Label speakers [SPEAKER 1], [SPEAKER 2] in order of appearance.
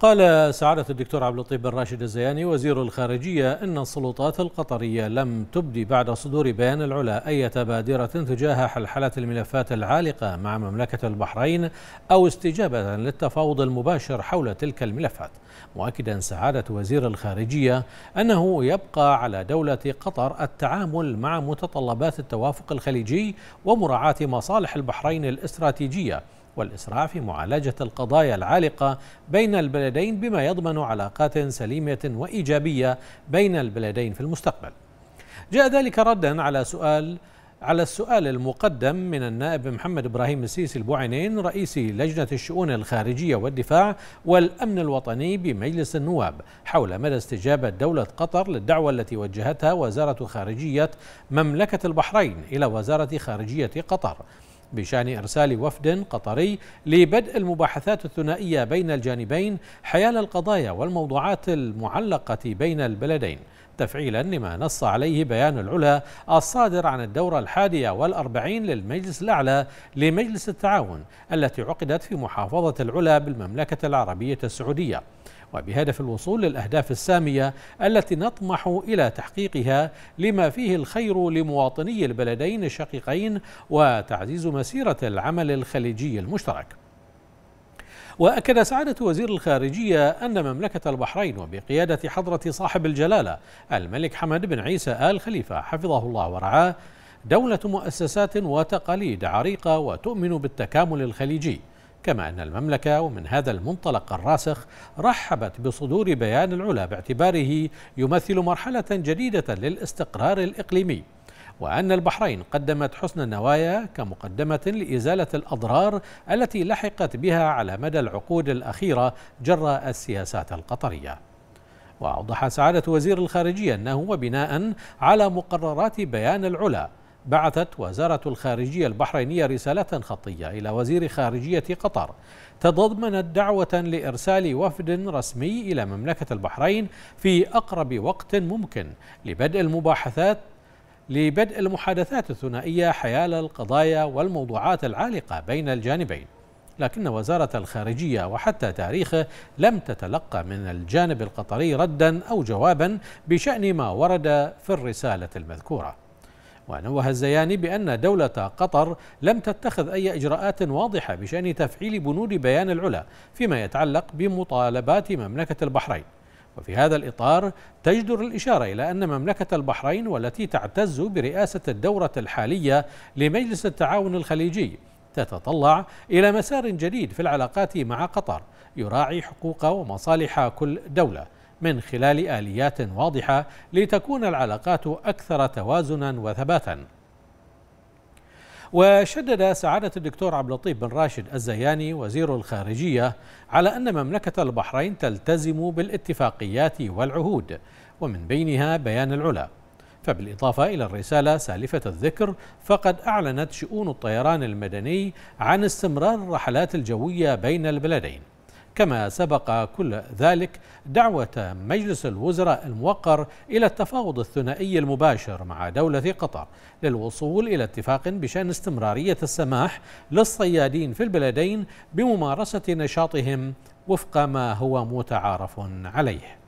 [SPEAKER 1] قال سعادة الدكتور عبد اللطيف بن راشد الزياني وزير الخارجية أن السلطات القطرية لم تبدي بعد صدور بيان العلا أي بادرة تجاه حلحلة الملفات العالقة مع مملكة البحرين أو استجابة للتفاوض المباشر حول تلك الملفات مؤكدا سعادة وزير الخارجية أنه يبقى على دولة قطر التعامل مع متطلبات التوافق الخليجي ومراعاة مصالح البحرين الاستراتيجية والإسراع في معالجة القضايا العالقة بين البلدين بما يضمن علاقات سليمة وإيجابية بين البلدين في المستقبل جاء ذلك ردا على سؤال على السؤال المقدم من النائب محمد ابراهيم السيسي البوعينين رئيس لجنه الشؤون الخارجيه والدفاع والامن الوطني بمجلس النواب حول مدى استجابه دوله قطر للدعوه التي وجهتها وزاره خارجيه مملكه البحرين الى وزاره خارجيه قطر بشأن إرسال وفد قطري لبدء المباحثات الثنائية بين الجانبين حيال القضايا والموضوعات المعلقة بين البلدين تفعيلا لما نص عليه بيان العلا الصادر عن الدورة الحادية والأربعين للمجلس الأعلى لمجلس التعاون التي عقدت في محافظة العلا بالمملكة العربية السعودية وبهدف الوصول للأهداف السامية التي نطمح إلى تحقيقها لما فيه الخير لمواطني البلدين الشقيقين وتعزيز مسيرة العمل الخليجي المشترك وأكد سعادة وزير الخارجية أن مملكة البحرين وبقيادة حضرة صاحب الجلالة الملك حمد بن عيسى آل خليفة حفظه الله ورعاه دولة مؤسسات وتقاليد عريقة وتؤمن بالتكامل الخليجي كما أن المملكة ومن هذا المنطلق الراسخ رحبت بصدور بيان العلا باعتباره يمثل مرحلة جديدة للاستقرار الإقليمي وأن البحرين قدمت حسن النوايا كمقدمة لإزالة الأضرار التي لحقت بها على مدى العقود الأخيرة جراء السياسات القطرية وأوضح سعادة وزير الخارجية أنه بناء على مقررات بيان العلا بعثت وزارة الخارجية البحرينية رسالة خطية إلى وزير خارجية قطر تضمنت دعوة لإرسال وفد رسمي إلى مملكة البحرين في أقرب وقت ممكن لبدء المباحثات لبدء المحادثات الثنائية حيال القضايا والموضوعات العالقة بين الجانبين لكن وزارة الخارجية وحتى تاريخه لم تتلقى من الجانب القطري ردا أو جوابا بشأن ما ورد في الرسالة المذكورة ونوه الزياني بأن دولة قطر لم تتخذ أي إجراءات واضحة بشأن تفعيل بنود بيان العلا فيما يتعلق بمطالبات مملكة البحرين وفي هذا الإطار تجدر الإشارة إلى أن مملكة البحرين والتي تعتز برئاسة الدورة الحالية لمجلس التعاون الخليجي تتطلع إلى مسار جديد في العلاقات مع قطر يراعي حقوق ومصالح كل دولة من خلال آليات واضحة لتكون العلاقات أكثر توازنا وثباتا وشدد سعادة الدكتور عبد اللطيف بن راشد الزياني وزير الخارجية على أن مملكة البحرين تلتزم بالاتفاقيات والعهود ومن بينها بيان العلا فبالإضافة إلى الرسالة سالفة الذكر فقد أعلنت شؤون الطيران المدني عن استمرار الرحلات الجوية بين البلدين كما سبق كل ذلك دعوة مجلس الوزراء الموقر إلى التفاوض الثنائي المباشر مع دولة قطر للوصول إلى اتفاق بشأن استمرارية السماح للصيادين في البلدين بممارسة نشاطهم وفق ما هو متعارف عليه